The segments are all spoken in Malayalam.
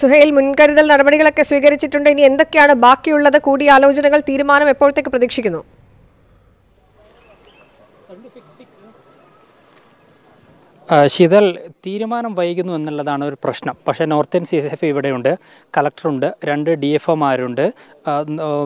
സുഹൈൽ മുൻകരുതൽ നടപടികളൊക്കെ സ്വീകരിച്ചിട്ടുണ്ട് ഇനി എന്തൊക്കെയാണ് ബാക്കിയുള്ളത് കൂടിയാലോചനകൾ തീരുമാനം എപ്പോഴത്തേക്ക് പ്രതീക്ഷിക്കുന്നു ശീതൽ തീരുമാനം വൈകുന്നു എന്നുള്ളതാണ് ഒരു പ്രശ്നം പക്ഷേ north Indian C S F ഇവിടെയുണ്ട് കളക്ടറുണ്ട് രണ്ട് ഡി എഫ് ഒമാരുണ്ട്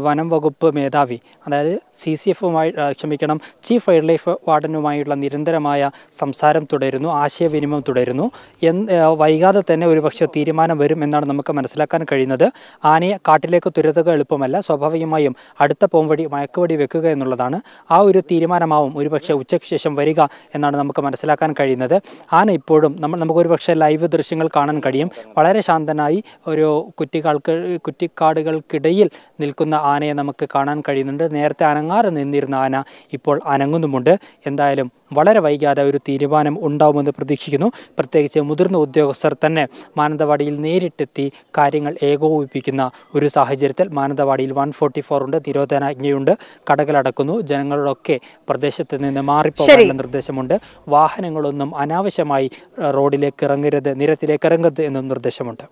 വനം വകുപ്പ് മേധാവി അതായത് സി സി എഫുമായി ക്ഷമിക്കണം ചീഫ് വൈൽഡ് ലൈഫ് വാർഡനുമായുള്ള നിരന്തരമായ സംസാരം തുടരുന്നു ആശയവിനിമയം തുടരുന്നു എന്ന് വൈകാതെ തന്നെ ഒരുപക്ഷെ തീരുമാനം വരും എന്നാണ് നമുക്ക് മനസ്സിലാക്കാൻ കഴിയുന്നത് ആനയെ കാട്ടിലേക്ക് തുരതുക എളുപ്പമല്ല സ്വാഭാവികമായും അടുത്ത പോംവടി മയക്കുവടി വെക്കുക എന്നുള്ളതാണ് ആ ഒരു തീരുമാനമാവും ഒരുപക്ഷെ ഉച്ചയ്ക്ക് ശേഷം വരിക എന്നാണ് നമുക്ക് മനസ്സിലാക്കാൻ കഴിയുന്നത് ആന ഇപ്പോഴും നമ്മൾ നമുക്കൊരു പക്ഷേ ലൈവ് ദൃശ്യങ്ങൾ കാണാൻ കഴിയും വളരെ ശാന്തനായി ഒരു കുറ്റിക്കാൾക്ക് കുറ്റിക്കാടുകൾക്കിടയിൽ നിൽക്കുന്ന ആനയെ നമുക്ക് കാണാൻ കഴിയുന്നുണ്ട് നേരത്തെ അനങ്ങാറ് നിന്നിരുന്ന ആന ഇപ്പോൾ അനങ്ങുന്നുമുണ്ട് എന്തായാലും വളരെ വൈകാതെ ഒരു തീരുമാനം ഉണ്ടാവുമെന്ന് പ്രതീക്ഷിക്കുന്നു പ്രത്യേകിച്ച് മുതിർന്ന ഉദ്യോഗസ്ഥർ തന്നെ മാനന്തവാടിയിൽ നേരിട്ടെത്തി കാര്യങ്ങൾ ഏകോപിപ്പിക്കുന്ന ഒരു സാഹചര്യത്തിൽ മാനന്തവാടിയിൽ വൺ ഫോർട്ടി ഫോർ ഉണ്ട് നിരോധനാജ്ഞയുണ്ട് കടകളടക്കുന്നു ജനങ്ങളോടൊക്കെ പ്രദേശത്ത് നിന്ന് മാറിപ്പോകാനുള്ള നിർദ്ദേശമുണ്ട് വാഹനങ്ങളൊന്നും അനാവശ്യമായി റോഡിലേക്ക് ഇറങ്ങരുത് നിരത്തിലേക്ക് ഇറങ്ങരുത് എന്നും നിർദ്ദേശമുണ്ട്